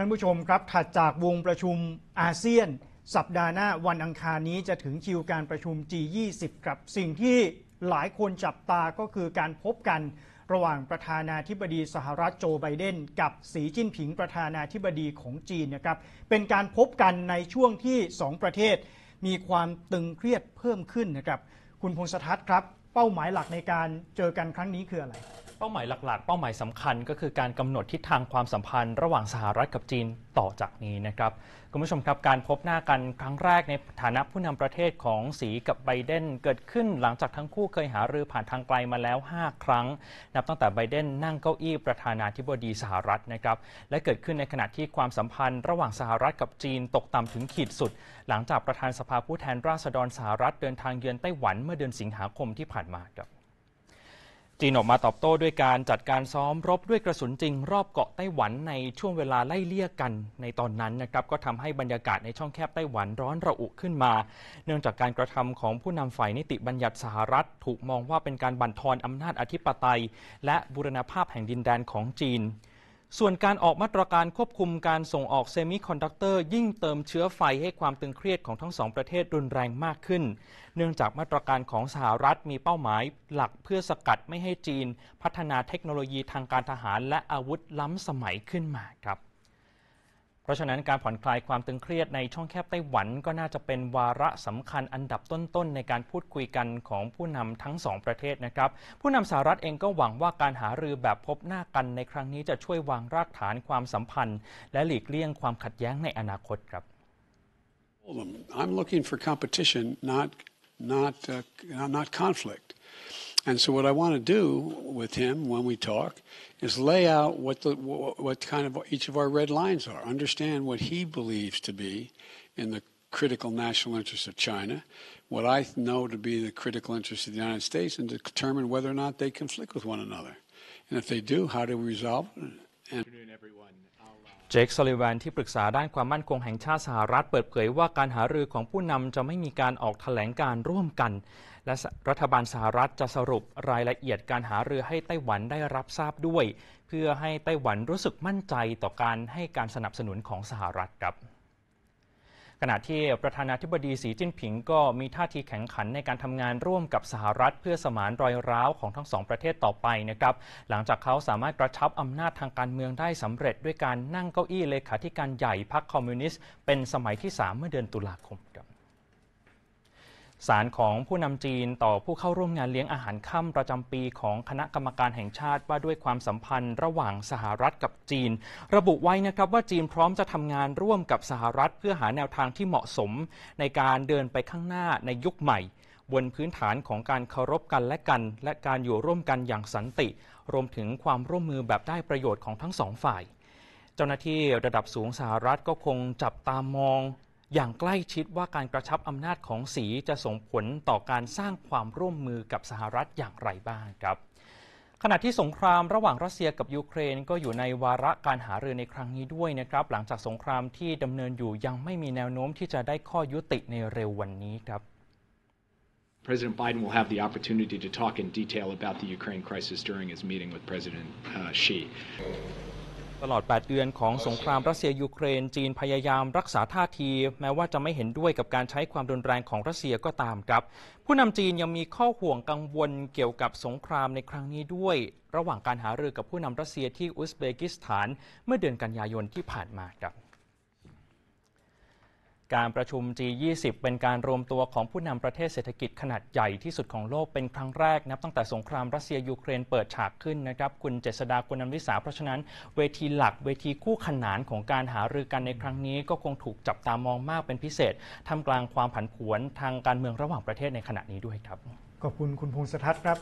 ท่านผู้ชมครับ ถัดจากวงประชุมอาเซียน สัปดาห์หน้าวันอังคารนี้จะถึงคิวการประชุม G20 ครับสิ่งที่หลายคนจับตาก็คือการพบกันระหว่างประธานาธิบดีสหรัฐโจ ไบเดนกับสีจิ้นผิงประธานาธิบดีของจีนนะครับ เป็นการพบกันในช่วงที่ 2 ประเทศ มีความตึงเครียดเพิ่มขึ้นนะครับ คุณพงษ์สัทน์ครับ เป้าหมายหลักในการเจอกันครั้งนี้คืออะไรเป้าหมายหลักๆ เป้าหมายสำคัญก็คือการกำหนดทิศทางความสัมพันธ์ระหว่างสหรัฐกับจีนต่อจากนี้นะครับคุณผู้ชมครับการพบหน้ากันครั้งแรกในฐานะผู้นำประเทศของสีกับไบเดนเกิดขึ้นหลังจากทั้งคู่เคยหารือผ่านทางไกลมาแล้ว 5 ครั้ง นับตั้งแต่ไบเดนนั่งเก้าอี้ประธานาธิบดีสหรัฐนะครับและเกิดขึ้นในขณะที่ความสัมพันธ์ ระหว่างสหรัฐกับจีนตกต่ำถึงขีดสุด หลังจากประธานสภาผู้แทนราษฎรสหรัฐเดินทางเยือนไต้หวันเมื่อเดือนสิงหาคมที่ผ่านมาครับจีนออกมาตอบโต้ด้วยการจัดการซ้อมรบด้วยกระสุนจริงรอบเกาะไต้หวันในช่วงเวลาไล่เลี่ยกัน ในตอนนั้นนะครับก็ทำให้บรรยากาศในช่องแคบไต้หวันร้อนระอุขึ้นมา เนื่องจากการกระทำของผู้นำฝ่ายนิติบัญญัติสหรัฐ ถูกมองว่าเป็นการบั่นทอนอำนาจอธิปไตย และบูรณภาพแห่งดินแดนของจีนส่วนการออกมาตรการควบคุมการส่งออกเซมิคอนดักเตอร์ ยิ่งเติมเชื้อไฟให้ความตึงเครียดของทั้งสองประเทศรุนแรงมากขึ้น เนื่องจากมาตรการของสหรัฐมีเป้าหมายหลักเพื่อสกัดไม่ให้จีน พัฒนาเทคโนโลยีทางการทหารและอาวุธล้ำสมัยขึ้นมาครับราะฉะนั้นการผ่อนคลายความตึงเครียดในช่องแคบไต้หวันก็น่าจะเป็นวาระสำคัญอันดับต้นๆในการพูดคุยกันของผู้นำทั้งสองประเทศนะครับ ผู้นำสหรัฐเองก็หวังว่าการหารือแบบพบหน้ากันในครั้งนี้จะช่วยวางรากฐานความสัมพันธ์และหลีกเลี่ยงความขัดแย้งในอนาคตครับ I'm looking for competition not not uh, not conflict And so, what I want to do with him when we talk is lay out what the what kind of each of our red lines are. Understand what he believes to be in the critical national interests of China, what I know to be the critical interests of the United States, and determine whether or not they conflict with one another. And if they do, how do we resolve it? And เจคซอลิแวนที่ปรึกษาด้านความมั่นคงแห่งชาติสหรัฐเปิดเผยว่าการหารือของผู้นำจะไม่มีการออกแถลงการร่วมกัน และรัฐบาลสหรัฐจะสรุปรายละเอียดการหารือให้ไต้หวันได้รับทราบด้วย เพื่อให้ไต้หวันรู้สึกมั่นใจต่อการให้การสนับสนุนของสหรัฐครับขณะที่ประธานาธิบดีสีจิ้นผิงก็มีท่าทีแข็งขันในการทำงานร่วมกับสหรัฐ เพื่อสมานรอยร้าวของทั้งสองประเทศต่อไปนะครับหลังจากเขาสามารถกระชับอำนาจทางการเมืองได้สำเร็จด้วยการนั่งเก้าอี้เลขาธิการใหญ่พรรคคอมมิวนิสต์ เป็นสมัยที่3เมื่อเดือนตุลาคมครับสารของผู้นำจีนต่อผู้เข้าร่วมงานเลี้ยงอาหารค่ำประจำปีของคณะกรรมการแห่งชาติว่าด้วยความสัมพันธ์ระหว่างสหรัฐกับจีน ระบุไว้นะครับว่าจีนพร้อมจะทำงานร่วมกับสหรัฐ เพื่อหาแนวทางที่เหมาะสม ในการเดินไปข้างหน้าในยุคใหม่ บนพื้นฐานของการเคารพกันและกัน และการอยู่ร่วมกันอย่างสันติ รวมถึงความร่วมมือแบบได้ประโยชน์ของทั้งสองฝ่าย เจ้าหน้าที่ระดับสูงสหรัฐก็คงจับตามองอย่างใกล้ชิดว่าการกระชับอำนาจของสีจะส่งผลต่อการสร้างความร่วมมือกับสหรัฐอย่างไรบ้างครับ ขณะที่สงครามระหว่างรัสเซียกับยูเครนก็อยู่ในวาระการหารือในครั้งนี้ด้วยนะครับ หลังจากสงครามที่ดำเนินอยู่ยังไม่มีแนวโน้มที่จะได้ข้อยุติในเร็ววันนี้ครับ President Biden will have the opportunity to talk in detail about the Ukraine crisis during his meeting with President uh, Xi. ตลอด 8 เดือนของสงครามรัสเซียยูเครน จีนพยายามรักษาท่าที แม้ว่าจะไม่เห็นด้วยกับการใช้ความรุนแรงของรัสเซียก็ตามครับ ผู้นำจีนยังมีข้อห่วงกังวลเกี่ยวกับสงครามในครั้งนี้ด้วย ระหว่างการหารือกับผู้นำรัสเซียที่อุซเบกิสถาน เมื่อเดือนกันยายนที่ผ่านมาครับการประชุม G20 เป็นการรวมตัวของผู้นำประเทศเศรษฐกิจขนาดใหญ่ที่สุดของโลกเป็นครั้งแรกนับ ตั้งแต่สงครามรัสเซียยูเครนเปิดฉากขึ้นนะครับ คุณเจษดาคุณนวิสา เพราะฉะนั้นเวทีหลักเวทีคู่ขนานของการหารือกันในครั้งนี้ ก็คงถูกจับตามองมากเป็นพิเศษทำกลางความผันผวนทางการเมืองระหว่างประเทศในขณะนี้ด้วยครับขอบคุณคุณพงษ์สัศธ์ครับ